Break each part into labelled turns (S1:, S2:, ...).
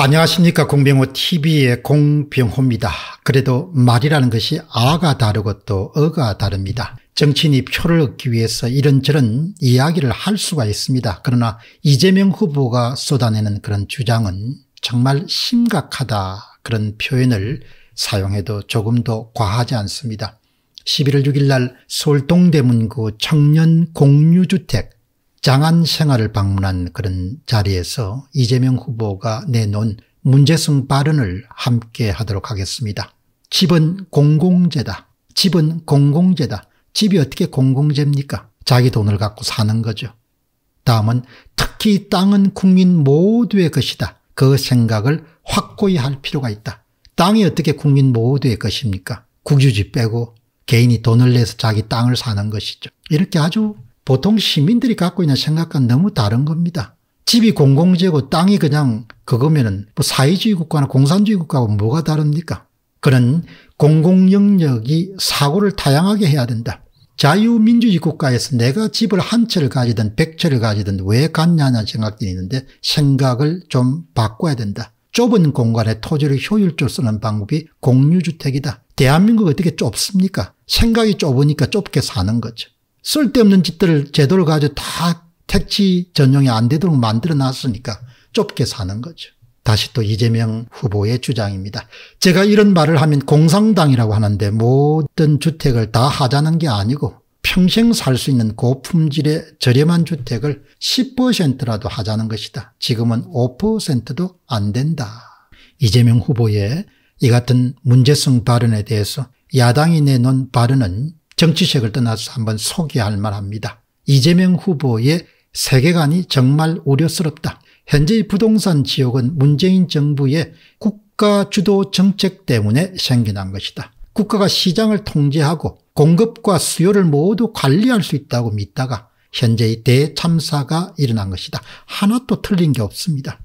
S1: 안녕하십니까 공병호TV의 공병호입니다. 그래도 말이라는 것이 아가 다르고 또 어가 다릅니다. 정치인이 표를 얻기 위해서 이런저런 이야기를 할 수가 있습니다. 그러나 이재명 후보가 쏟아내는 그런 주장은 정말 심각하다 그런 표현을 사용해도 조금도 과하지 않습니다. 11월 6일 날 서울 동대문구 청년 공유주택 장안 생활을 방문한 그런 자리에서 이재명 후보가 내놓은 문제성 발언을 함께 하도록 하겠습니다. 집은 공공재다. 집은 공공재다. 집이 어떻게 공공재입니까? 자기 돈을 갖고 사는 거죠. 다음은 특히 땅은 국민 모두의 것이다. 그 생각을 확고히 할 필요가 있다. 땅이 어떻게 국민 모두의 것입니까? 국유지 빼고 개인이 돈을 내서 자기 땅을 사는 것이죠. 이렇게 아주 보통 시민들이 갖고 있는 생각과 너무 다른 겁니다. 집이 공공재고 땅이 그냥 그거면은 뭐 사회주의 국가나 공산주의 국가하고 뭐가 다릅니까? 그런 공공 영역이 사고를 다양하게 해야 된다. 자유민주주의 국가에서 내가 집을 한 채를 가지든 백 채를 가지든 왜 갖냐는 생각들이 있는데 생각을 좀 바꿔야 된다. 좁은 공간에 토지를 효율적으로 쓰는 방법이 공유주택이다. 대한민국 어떻게 좁습니까? 생각이 좁으니까 좁게 사는 거죠. 쓸데없는 짓들을 제도를 가지고 다 택지 전용이 안 되도록 만들어 놨으니까 좁게 사는 거죠. 다시 또 이재명 후보의 주장입니다. 제가 이런 말을 하면 공상당이라고 하는데 모든 주택을 다 하자는 게 아니고 평생 살 수 있는 고품질의 저렴한 주택을 10%라도 하자는 것이다. 지금은 5%도 안 된다. 이재명 후보의 이 같은 문제성 발언에 대해서 야당이 내놓은 발언은 정치색을 떠나서 한번 소개할 만합니다. 이재명 후보의 세계관이 정말 우려스럽다. 현재의 부동산 지역은 문재인 정부의 국가 주도 정책 때문에 생겨난 것이다. 국가가 시장을 통제하고 공급과 수요를 모두 관리할 수 있다고 믿다가 현재의 대참사가 일어난 것이다. 하나도 틀린 게 없습니다.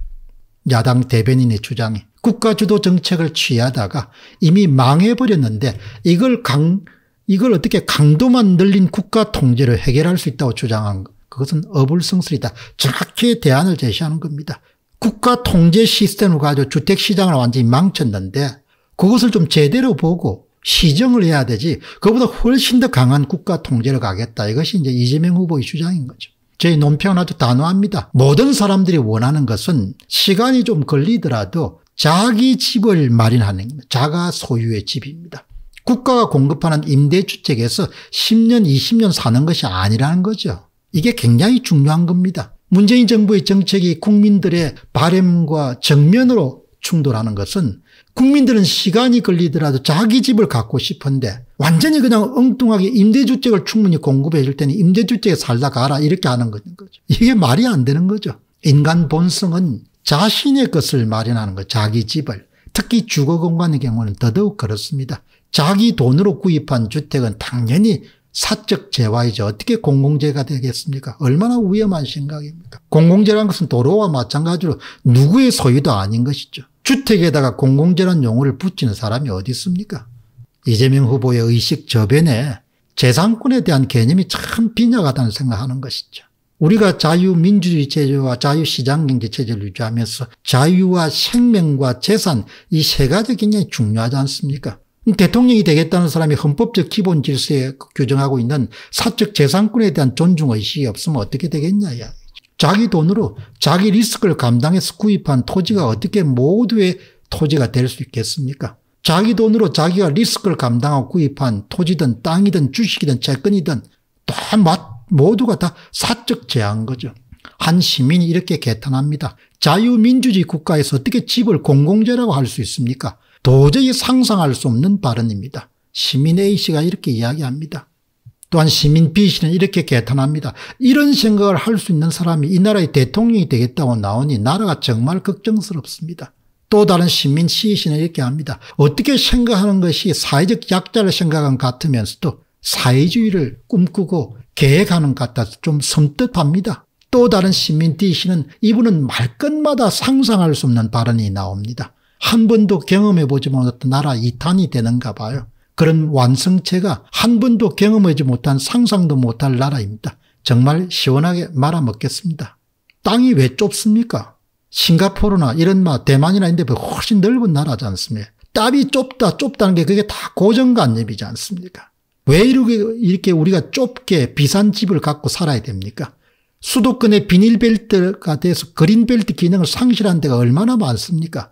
S1: 야당 대변인의 주장이 국가주도 정책을 취하다가 이미 망해버렸는데 이걸 강, 이걸 어떻게 강도만 늘린 국가 통제를 해결할 수 있다고 주장한 그것은 어불성설이다. 정확히 대안을 제시하는 겁니다. 국가 통제 시스템을 가지고 주택시장을 완전히 망쳤는데 그것을 좀 제대로 보고 시정을 해야 되지 그보다 훨씬 더 강한 국가 통제를 가겠다. 이것이 이제 이재명 후보의 주장인 거죠. 저희 논평은 아주 단호합니다. 모든 사람들이 원하는 것은 시간이 좀 걸리더라도 자기 집을 마련하는 겁니다. 자가 소유의 집입니다. 국가가 공급하는 임대주택에서 10년, 20년 사는 것이 아니라는 거죠. 이게 굉장히 중요한 겁니다. 문재인 정부의 정책이 국민들의 바램과 정면으로 충돌하는 것은 국민들은 시간이 걸리더라도 자기 집을 갖고 싶은데 완전히 그냥 엉뚱하게 임대주택을 충분히 공급해 줄 때는 임대주택에 살다 가라 이렇게 하는 거죠. 이게 말이 안 되는 거죠. 인간 본성은 자신의 것을 마련하는 거 자기 집을. 특히 주거 공간의 경우는 더더욱 그렇습니다. 자기 돈으로 구입한 주택은 당연히 사적 재화이죠. 어떻게 공공재가 되겠습니까? 얼마나 위험한 생각입니까? 공공재란 것은 도로와 마찬가지로 누구의 소유도 아닌 것이죠. 주택에다가 공공재란 용어를 붙이는 사람이 어디 있습니까? 이재명 후보의 의식 저변에 재산권에 대한 개념이 참 빈약하다는 생각하는 것이죠. 우리가 자유민주주의 체제와 자유시장경제 체제를 유지하면서 자유와 생명과 재산 이 세 가지 굉장히 중요하지 않습니까? 대통령이 되겠다는 사람이 헌법적 기본 질서에 규정하고 있는 사적 재산권에 대한 존중의식이 없으면 어떻게 되겠냐. 자기 돈으로 자기 리스크를 감당해서 구입한 토지가 어떻게 모두의 토지가 될 수 있겠습니까? 자기 돈으로 자기가 리스크를 감당하고 구입한 토지든 땅이든 주식이든 채권이든 다 모두가 다 사적 제한 거죠. 한 시민이 이렇게 개탄합니다. 자유민주주의 국가에서 어떻게 집을 공공재라고 할 수 있습니까? 도저히 상상할 수 없는 발언입니다. 시민 A씨가 이렇게 이야기합니다. 또한 시민 B씨는 이렇게 개탄합니다. 이런 생각을 할 수 있는 사람이 이 나라의 대통령이 되겠다고 나오니 나라가 정말 걱정스럽습니다. 또 다른 시민 C씨는 이렇게 합니다. 어떻게 생각하는 것이 사회적 약자를 생각한 것 같으면서도 사회주의를 꿈꾸고 계획하는 것 같아서 좀 섬뜩합니다. 또 다른 시민 D씨는 이분은 말끝마다 상상할 수 없는 발언이 나옵니다. 한 번도 경험해보지 못했던 나라 이탄이 되는가 봐요. 그런 완성체가 한 번도 경험하지 못한 상상도 못할 나라입니다. 정말 시원하게 말아먹겠습니다. 땅이 왜 좁습니까? 싱가포르나 이런 막 대만이나 인데 훨씬 넓은 나라지 않습니까? 땅이 좁다 좁다는 게 그게 다 고정관념이지 않습니까? 왜 이렇게, 이렇게 우리가 좁게 비싼 집을 갖고 살아야 됩니까? 수도권의 비닐벨트가 돼서 그린벨트 기능을 상실한 데가 얼마나 많습니까?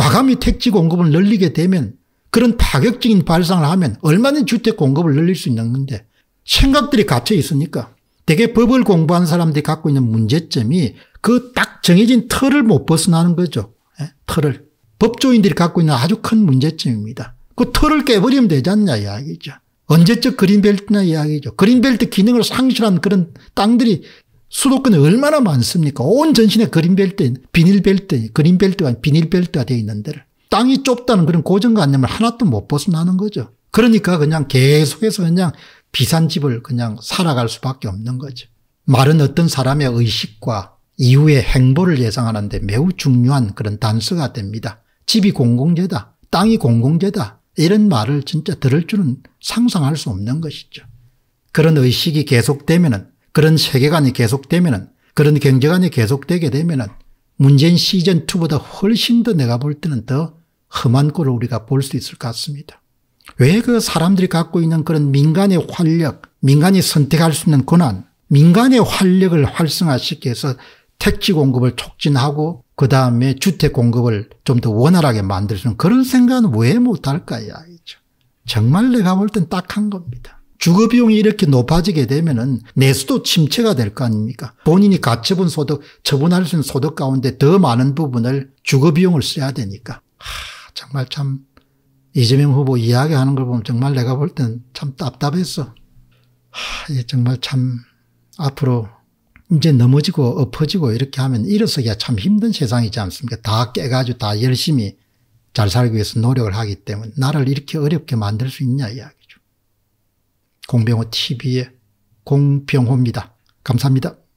S1: 과감히 택지 공급을 늘리게 되면 그런 파격적인 발상을 하면 얼마든지 주택 공급을 늘릴 수 있는 건데 생각들이 갇혀 있으니까 대개 법을 공부한 사람들이 갖고 있는 문제점이 그 딱 정해진 틀을 못 벗어나는 거죠. 예? 틀을. 법조인들이 갖고 있는 아주 큰 문제점입니다. 그 틀을 깨버리면 되지 않냐 이야기죠. 언제적 그린벨트냐 이야기죠. 그린벨트 기능을 상실한 그런 땅들이 수도권에 얼마나 많습니까? 온 전신에 그린벨트, 비닐벨트, 그린벨트와 비닐벨트가 되어 있는 데를. 땅이 좁다는 그런 고정관념을 하나도 못 벗어나는 거죠. 그러니까 그냥 계속해서 그냥 비싼 집을 그냥 살아갈 수밖에 없는 거죠. 말은 어떤 사람의 의식과 이후의 행보를 예상하는데 매우 중요한 그런 단서가 됩니다. 집이 공공재다. 땅이 공공재다. 이런 말을 진짜 들을 줄은 상상할 수 없는 것이죠. 그런 의식이 계속되면 은 그런 세계관이 계속되면은 그런 경제관이 계속되게 되면은 문재인 시즌2보다 훨씬 더 내가 볼 때는 더 험한 꼴을 우리가 볼 수 있을 것 같습니다. 왜 그 사람들이 갖고 있는 그런 민간의 활력, 민간이 선택할 수 있는 권한, 민간의 활력을 활성화시켜서 택지 공급을 촉진하고 그 다음에 주택 공급을 좀 더 원활하게 만들 수 있는 그런 생각은 왜 못할까 이야기죠. 정말 내가 볼 땐 딱한 겁니다. 주거 비용이 이렇게 높아지게 되면은 내수도 침체가 될 거 아닙니까? 본인이 가처분 소득, 처분할 수 있는 소득 가운데 더 많은 부분을 주거 비용을 써야 되니까. 하, 정말 참 이재명 후보 이야기하는 걸 보면 정말 내가 볼 땐 참 답답했어. 하, 예, 정말 참 앞으로 이제 넘어지고 엎어지고 이렇게 하면 일어서기가 참 힘든 세상이지 않습니까? 다 깨가지고 다 열심히 잘 살기 위해서 노력을 하기 때문에 나를 이렇게 어렵게 만들 수 있냐 이야기. 공병호 TV의 공병호입니다. 감사합니다.